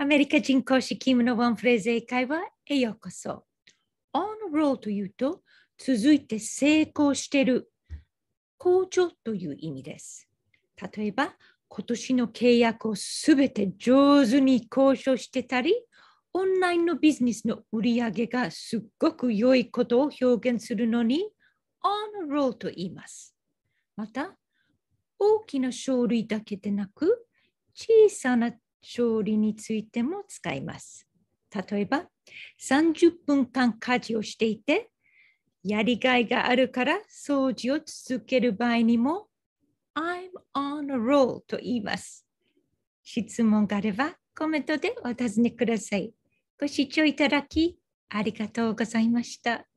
アメリカ人講師キムのワンフレーズ英会話へようこそ。オ n r o l というと、続いて成功している、好調という意味です。例えば、今年の契約をすべて上手に交渉してたり、オンラインのビジネスの売り上げがすっごく良いことを表現するのに、オ n r o l と言います。また、大きな書類だけでなく、小さな勝利についても使います。例えば、30分間家事をしていて、やりがいがあるから掃除を続ける場合にも、I'm on a roll と言います。質問があればコメントでお尋ねください。ご視聴いただきありがとうございました。